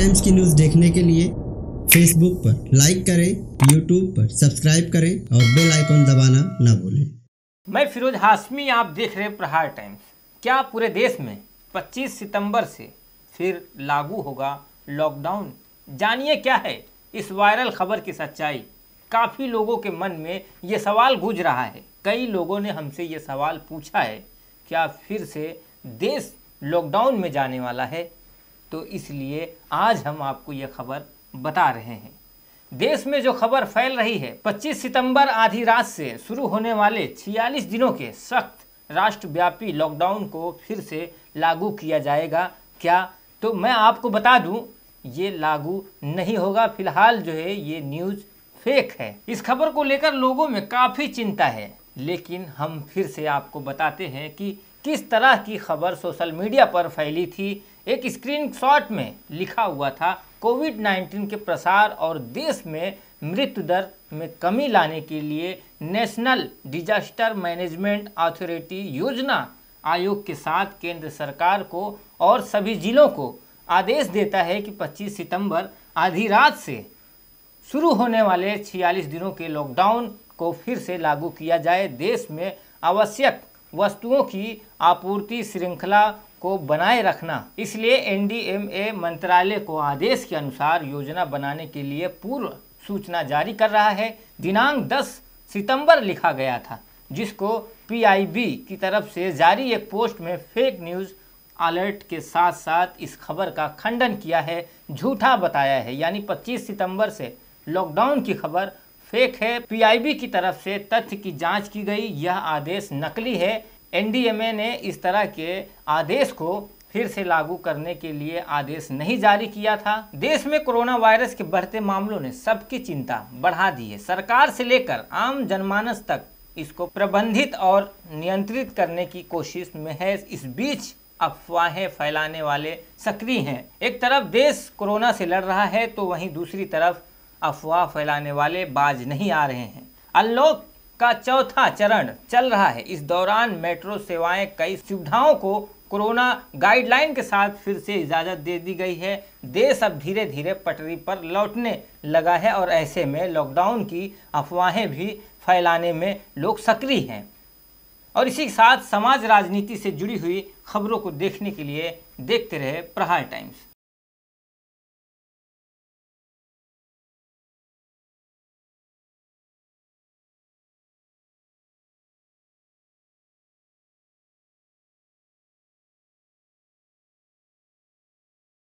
times की news देखने के लिए फेसबुक पर लाइक करें यूट्यूब पर सब्सक्राइब करें और बेल आइकॉन दबाना ना भूलें मैं फिरोज हाशमी आप देख रहे प्रहार टाइम्स क्या पूरे देश में 25 सितंबर से फिर लागू होगा लॉकडाउन जानिए क्या है इस वायरल खबर की सच्चाई काफ़ी लोगों के मन में ये सवाल गूंज रहा है कई लोगों ने हमसे ये सवाल पूछा है क्या फिर से देश लॉकडाउन में जाने वाला है तो इसलिए आज हम आपको ये खबर बता रहे हैं देश में जो खबर फैल रही है 25 सितंबर आधी रात से शुरू होने वाले 46 दिनों के सख्त राष्ट्रव्यापी लॉकडाउन को फिर से लागू किया जाएगा क्या तो मैं आपको बता दूं ये लागू नहीं होगा फिलहाल जो है ये न्यूज़ फेक है इस खबर को लेकर लोगों में काफ़ी चिंता है लेकिन हम फिर से आपको बताते हैं कि किस तरह की खबर सोशल मीडिया पर फैली थी एक स्क्रीनशॉट में लिखा हुआ था कोविड 19 के प्रसार और देश में मृत्यु दर में कमी लाने के लिए नेशनल डिजास्टर मैनेजमेंट अथॉरिटी योजना आयोग के साथ केंद्र सरकार को और सभी जिलों को आदेश देता है कि 25 सितंबर आधी रात से शुरू होने वाले 46 दिनों के लॉकडाउन को फिर से लागू किया जाए देश में आवश्यक वस्तुओं की आपूर्ति श्रृंखला को बनाए रखना इसलिए एनडीएमए मंत्रालय को आदेश के अनुसार योजना बनाने के लिए पूर्व सूचना जारी कर रहा है दिनांक 10 सितंबर लिखा गया था जिसको पीआईबी की तरफ से जारी एक पोस्ट में फेक न्यूज़ अलर्ट के साथ साथ इस खबर का खंडन किया है झूठा बताया है यानी 25 सितंबर से लॉकडाउन की खबर फेक है पीआईबी की तरफ से तथ्य की जांच की गई यह आदेश नकली है एनडीएमए ने इस तरह के आदेश को फिर से लागू करने के लिए आदेश नहीं जारी किया था देश में कोरोना वायरस के बढ़ते मामलों ने सबकी चिंता बढ़ा दी है सरकार से लेकर आम जनमानस तक इसको प्रबंधित और नियंत्रित करने की कोशिश में है इस बीच अफवाहें फैलाने वाले सक्रिय हैं एक तरफ देश कोरोना से लड़ रहा है तो वहीं दूसरी तरफ अफवाह फैलाने वाले बाज नहीं आ रहे हैं अनलॉक का चौथा चरण चल रहा है इस दौरान मेट्रो सेवाएं कई सुविधाओं को कोरोना गाइडलाइन के साथ फिर से इजाज़त दे दी गई है देश अब धीरे धीरे पटरी पर लौटने लगा है और ऐसे में लॉकडाउन की अफवाहें भी फैलाने में लोग सक्रिय हैं और इसी के साथ समाज राजनीति से जुड़ी हुई खबरों को देखने के लिए देखते रहे प्रहार टाइम्स